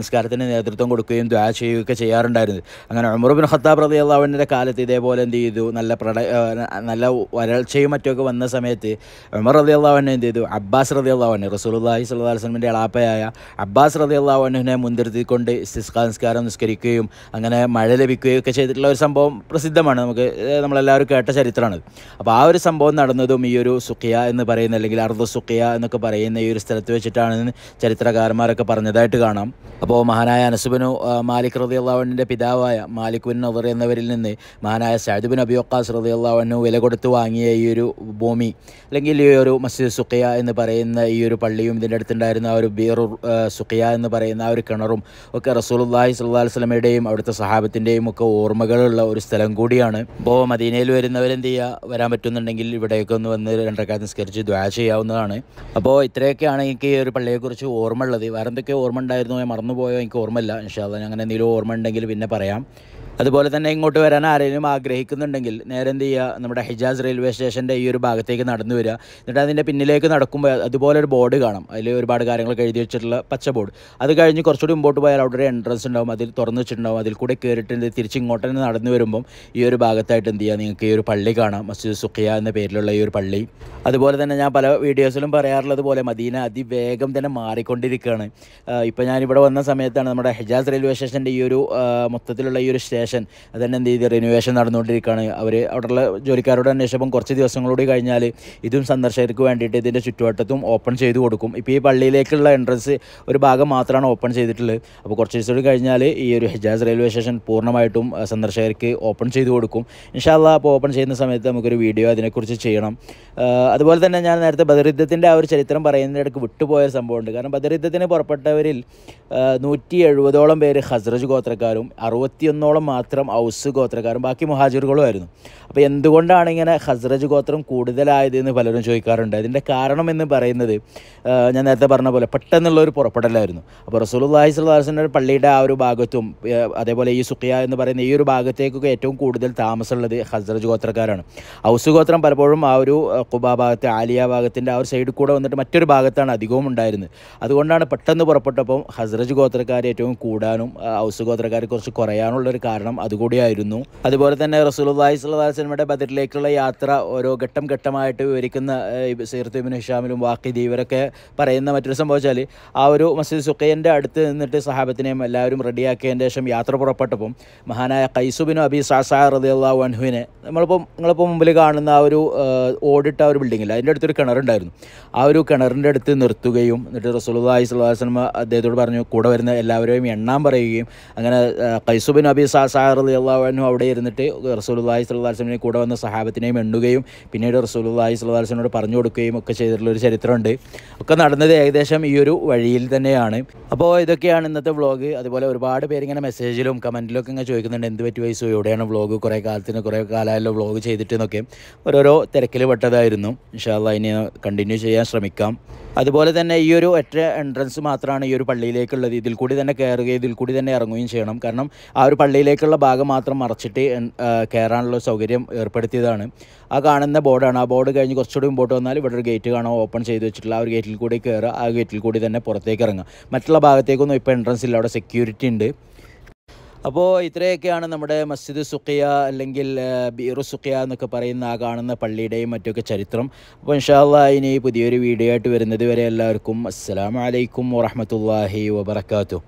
നിസ്കാരത്തിന് നേതൃത്വം കൊടുക്കുകയും ദ്വാ ചെയ്യുകയൊക്കെ ചെയ്യാറുണ്ടായിരുന്നത് അങ്ങനെ ഉമർബിൻ ഖത്താബ് റതി അള്ളാഹുവിൻ്റെ കാലത്ത് ഇതേപോലെ എന്ത് ചെയ്തു നല്ല പ്രട നല്ല വരൾച്ചയും മറ്റൊക്കെ വന്ന സമയത്ത് ഉമർ റതി അള്ളാഹുവിനെ എന്ത് ചെയ്തു അബ്ബാസ് റതി അള്ളാഹുവിനെ റസൂലുല്ലാഹി സുല്ലാ വസ്ലമിൻ്റെ അളാപ്പയായ അബ്ബാസ് റതി അള്ളാഹുവിനെ മുൻനിർത്തിക്കൊണ്ട് ഇസ്തിസ്കാൻസ്കാരം നിസ്കരിക്കുകയും അങ്ങനെ മഴ ലഭിക്കുകയൊക്കെ ചെയ്തിട്ടുള്ള ഒരു സംഭവം പ്രസിദ്ധ പ്രസിദ്ധമാണ് നമുക്ക് നമ്മളെല്ലാവരും കേട്ട ചരിത്രമാണ് അപ്പോൾ ആ ഒരു സംഭവം നടന്നതും ഈ ഒരു സുഖിയ എന്ന് പറയുന്ന അല്ലെങ്കിൽ അർദ്ധ സുഖിയ എന്നൊക്കെ പറയുന്ന ഈ ഒരു സ്ഥലത്ത് വെച്ചിട്ടാണ് ചരിത്രകാരന്മാരൊക്കെ പറഞ്ഞതായിട്ട് കാണാം അപ്പോൾ മഹാനായ അനസുബിനു മാലിക് റതി അള്ളാഹുവിൻ്റെ പിതാവായ മാലിക് ബിൻ നവർ എന്നവരിൽ നിന്ന് മഹാനായ സാഹിബിൻ അബിയോക്കാസ് റതി അള്ളാഹുവിനു വില കൊടുത്ത് വാങ്ങിയ ഈ ഒരു ഭൂമി അല്ലെങ്കിൽ ഈ ഒരു മസ്ജിദ് സുഖിയ എന്ന് പറയുന്ന ഈ ഒരു പള്ളിയും ഇതിൻ്റെ അടുത്തുണ്ടായിരുന്ന ആ ഒരു ബീറു സുഖിയ എന്ന് പറയുന്ന ആ ഒരു കിണറും ഒക്കെ റസൂൽ അള്ളാഹി സല്ലാ വസ്ലമയുടെയും അവിടുത്തെ സഹാബത്തിൻ്റെയും ഒക്കെ ഓർമ്മകളുള്ള ഒരു സ്ഥലം കൂടിയാണ് ഇപ്പോൾ മദീനയിൽ വരുന്നവരെന്ത് ചെയ്യുക വരാൻ പറ്റുന്നുണ്ടെങ്കിൽ ഇവിടേക്ക് ഒന്ന് വന്ന് രണ്ടരക്കാലത്ത് നിസ്കരിച്ച് ദ്വാ ചെയ്യാവുന്നതാണ് അപ്പോൾ ഇത്രയൊക്കെയാണ് എനിക്ക് ഈ ഒരു പള്ളിയെക്കുറിച്ച് ഓർമ്മ ഉള്ളത് വേറെ ഓർമ്മ ഉണ്ടായിരുന്നു ഞാൻ മറന്നുപോയോ എനിക്ക് ഓർമ്മയില്ല ഇൻഷാല്ല അങ്ങനെ എന്തെങ്കിലും ഓർമ്മ ഉണ്ടെങ്കിൽ പിന്നെ പറയാം അതുപോലെ തന്നെ ഇങ്ങോട്ട് വരാൻ ആരെങ്കിലും ആഗ്രഹിക്കുന്നുണ്ടെങ്കിൽ നേരെ എന്ത് ചെയ്യുക നമ്മുടെ ഹിജാസ് റെയിൽവേ സ്റ്റേഷൻ്റെ ഈ ഒരു ഭാഗത്തേക്ക് നടന്നു വരിക എന്നിട്ട് അതിൻ്റെ പിന്നിലേക്ക് നടക്കുമ്പോൾ അതുപോലെ ഒരു ബോർഡ് കാണാം അതിൽ ഒരുപാട് കാര്യങ്ങളൊക്കെ എഴുതി വെച്ചിട്ടുള്ള പച്ച ബോർഡ് അത് കഴിഞ്ഞ് കുറച്ചുകൂടി മുമ്പോട്ട് പോയാൽ അവിടെ ഒരു എൻട്രൻസ് ഉണ്ടാവും അതിൽ തുറന്നു വെച്ചിട്ടുണ്ടാവും അതിൽ കൂടെ കയറിയിട്ടുണ്ട് തിരിച്ച് ഇങ്ങോട്ട് തന്നെ നടന്നു വരുമ്പം ഈ ഒരു ഭാഗത്തായിട്ട് എന്ത് ചെയ്യുക നിങ്ങൾക്ക് ഈ ഒരു പള്ളി കാണാം മസ്ജിദ് സുഖിയ എന്ന പേരിലുള്ള ഈ ഒരു പള്ളി അതുപോലെ തന്നെ ഞാൻ പല വീഡിയോസിലും പറയാറുള്ളത് പോലെ മദീന അതിവേഗം തന്നെ മാറിക്കൊണ്ടിരിക്കുകയാണ് ഇപ്പോൾ ഞാനിവിടെ വന്ന സമയത്താണ് നമ്മുടെ ഹിജാസ് റെയിൽവേ സ്റ്റേഷൻ്റെ ഈ ഒരു മൊത്തത്തിലുള്ള ഈ ഒരു സ്റ്റേഷൻ റിനോവേഷൻ അതന്നെ എന്ത് ചെയ്ത് റിനോവേഷൻ നടന്നുകൊണ്ടിരിക്കുകയാണ് അവർ അവിടെയുള്ള ജോലിക്കാരോട് അന്വേഷിച്ചപ്പം കുറച്ച് ദിവസങ്ങളോട് കഴിഞ്ഞാൽ ഇതും സന്ദർശകർക്ക് വേണ്ടിയിട്ട് ഇതിൻ്റെ ചുറ്റുവട്ടത്തും ഓപ്പൺ ചെയ്ത് കൊടുക്കും ഇപ്പോൾ ഈ പള്ളിയിലേക്കുള്ള എൻട്രൻസ് ഒരു ഭാഗം മാത്രമാണ് ഓപ്പൺ ചെയ്തിട്ടുള്ളത് അപ്പോൾ കുറച്ച് ദിവസം കഴിഞ്ഞാൽ ഈ ഒരു ഹിജാസ് റെയിൽവേ സ്റ്റേഷൻ പൂർണ്ണമായിട്ടും സന്ദർശകർക്ക് ഓപ്പൺ ചെയ്ത് കൊടുക്കും ഇൻഷാല്ല അപ്പോൾ ഓപ്പൺ ചെയ്യുന്ന സമയത്ത് നമുക്കൊരു വീഡിയോ അതിനെക്കുറിച്ച് ചെയ്യണം അതുപോലെ തന്നെ ഞാൻ നേരത്തെ ബദറിദ്ധത്തിൻ്റെ ആ ഒരു ചരിത്രം പറയുന്നതിനിടയ്ക്ക് വിട്ടുപോയ സംഭവമുണ്ട് കാരണം ബദറിദ്ധത്തിന് പുറപ്പെട്ടവരിൽ നൂറ്റി എഴുപതോളം പേര് ഹസ്രജ് ഗോത്രക്കാരും അറുപത്തിയൊന്നോളം മാത്രം ഔസ് ഗോത്രക്കാരും ബാക്കി മുഹാജിറുകളും ആയിരുന്നു അപ്പോൾ എന്തുകൊണ്ടാണ് ഇങ്ങനെ ഹസ്രജ് ഗോത്രം കൂടുതലായത് എന്ന് പലരും ചോദിക്കാറുണ്ട് അതിൻ്റെ കാരണം എന്ന് പറയുന്നത് ഞാൻ നേരത്തെ പറഞ്ഞ പോലെ പെട്ടെന്നുള്ള ഒരു പുറപ്പെടലായിരുന്നു അപ്പോൾ റസൂലുല്ലാഹി സ്വലാസിൻ്റെ പള്ളിയുടെ ആ ഒരു ഭാഗത്തും അതേപോലെ ഈ സുഖിയ എന്ന് പറയുന്ന ഈ ഒരു ഭാഗത്തേക്കൊക്കെ ഏറ്റവും കൂടുതൽ താമസമുള്ളത് ഹസ്രജ് ഗോത്രക്കാരാണ് ഔസ് ഗോത്രം പലപ്പോഴും ആ ഒരു കുബാ ഭാഗത്ത് ആലിയ ഭാഗത്തിൻ്റെ ആ ഒരു സൈഡിൽ കൂടെ വന്നിട്ട് മറ്റൊരു ഭാഗത്താണ് അധികവും ഉണ്ടായിരുന്നത് അതുകൊണ്ടാണ് പെട്ടെന്ന് പുറപ്പെട്ടപ്പം ഹസ്രജ് ഗോത്രക്കാർ ഏറ്റവും കൂടാനും ഔസ് ഗോത്രക്കാരെ കുറച്ച് കുറയാനുള്ളൊരു കാരണം കാരണം അതുകൂടിയായിരുന്നു അതുപോലെ തന്നെ റസൂലുല്ലാഹി സ്വലാസ്ലമയുടെ ബദറിലേക്കുള്ള യാത്ര ഓരോ ഘട്ടം ഘട്ടമായിട്ട് വിവരിക്കുന്ന സീർത്തുബിൻ ഹിഷാമിലും വാക്കിദ് ദീവരൊക്കെ പറയുന്ന മറ്റൊരു സംഭവം വെച്ചാൽ ആ ഒരു മസ്ജിദ് സുഖയൻ്റെ അടുത്ത് നിന്നിട്ട് സഹാബത്തിനെയും എല്ലാവരും റെഡിയാക്കിയതിന് ശേഷം യാത്ര പുറപ്പെട്ടപ്പം മഹാനായ കൈസുബിനും അബി സാസാ റദിയുള്ള വൻഹുവിനെ നമ്മളിപ്പോൾ നിങ്ങളിപ്പോൾ മുമ്പിൽ കാണുന്ന ആ ഒരു ഓടിട്ട ഒരു ബിൽഡിങ്ങില്ല അതിൻ്റെ അടുത്തൊരു കിണറുണ്ടായിരുന്നു ആ ഒരു കിണറിൻ്റെ അടുത്ത് നിർത്തുകയും എന്നിട്ട് റസൂലുല്ലാഹി സ്വലാസ്ലമ അദ്ദേഹത്തോട് പറഞ്ഞു കൂടെ വരുന്ന എല്ലാവരെയും എണ്ണാൻ പറയുകയും അങ്ങനെ കൈസുബിൻ അബി സാ സാഹർ അലി അള്ളാഹു അവിടെ ഇരുന്നിട്ട് റസൂലുല്ലാഹി സ്വല്ലാ വസ്ലമിനെ കൂടെ വന്ന സഹാബത്തിനെയും എണ്ണുകയും പിന്നീട് റസൂലുല്ലാഹി സ്വല്ലാ വസ്ലമിനോട് പറഞ്ഞു കൊടുക്കുകയും ഒക്കെ ചെയ്തിട്ടുള്ളൊരു ചരിത്രമുണ്ട് ഒക്കെ നടന്നത് ഏകദേശം ഈ ഒരു വഴിയിൽ തന്നെയാണ് അപ്പോൾ ഇതൊക്കെയാണ് ഇന്നത്തെ വ്ളോഗ് അതുപോലെ ഒരുപാട് പേര് ഇങ്ങനെ മെസ്സേജിലും കമൻറ്റിലും ഒക്കെ ഇങ്ങനെ ചോദിക്കുന്നുണ്ട് എന്ത് പറ്റി വയസ്സു എവിടെയാണ് വ്ളോഗ് കുറേ കാലത്തിന് കുറേ കാലമായല്ലോ വ്ളോഗ് ചെയ്തിട്ട് എന്നൊക്കെ ഓരോരോ തിരക്കിൽ പെട്ടതായിരുന്നു ഇൻഷാല്ല ഇനി കണ്ടിന്യൂ ചെയ്യാൻ ശ്രമിക്കാം അതുപോലെ തന്നെ ഈ ഒരു ഒറ്റ എൻട്രൻസ് മാത്രമാണ് ഈ ഒരു പള്ളിയിലേക്കുള്ളത് ഇതിൽ കൂടി തന്നെ കയറുകയും ഇതിൽ കൂടി തന്നെ ഇറങ്ങുകയും ചെയ്യണം കാരണം ആ ഒരു പള്ളിയിലേക്കുള്ള ഭാഗം മാത്രം മറച്ചിട്ട് കയറാനുള്ള സൗകര്യം ഏർപ്പെടുത്തിയതാണ് ആ കാണുന്ന ബോർഡാണ് ആ ബോർഡ് കഴിഞ്ഞ് കുറച്ചുകൂടി മുമ്പോട്ട് വന്നാൽ ഇവിടെ ഒരു ഗേറ്റ് കാണാൻ ഓപ്പൺ ചെയ്ത് വെച്ചിട്ടുള്ള ആ ഒരു ഗേറ്റിൽ കൂടി കയറുക ആ ഗേറ്റിൽ കൂടി തന്നെ പുറത്തേക്ക് ഇറങ്ങുക മറ്റുള്ള ഭാഗത്തേക്കൊന്നും ഇപ്പോൾ എൻട്രൻസ് ഇല്ല അവിടെ സെക്യൂരിറ്റി ഉണ്ട് അപ്പോൾ ഇത്രയൊക്കെയാണ് നമ്മുടെ മസ്ജിദ് സുഖിയ അല്ലെങ്കിൽ ബീറു സുഖിയ എന്നൊക്കെ പറയുന്ന ആ കാണുന്ന പള്ളിയുടെയും മറ്റൊക്കെ ചരിത്രം അപ്പോൾ ഇൻഷാല്ല ഇനി പുതിയൊരു വീഡിയോ ആയിട്ട് വരുന്നത് വരെ എല്ലാവർക്കും അസ്സാം വലൈക്കും വാഹമത്തല്ലാഹി വാബർക്കാത്തു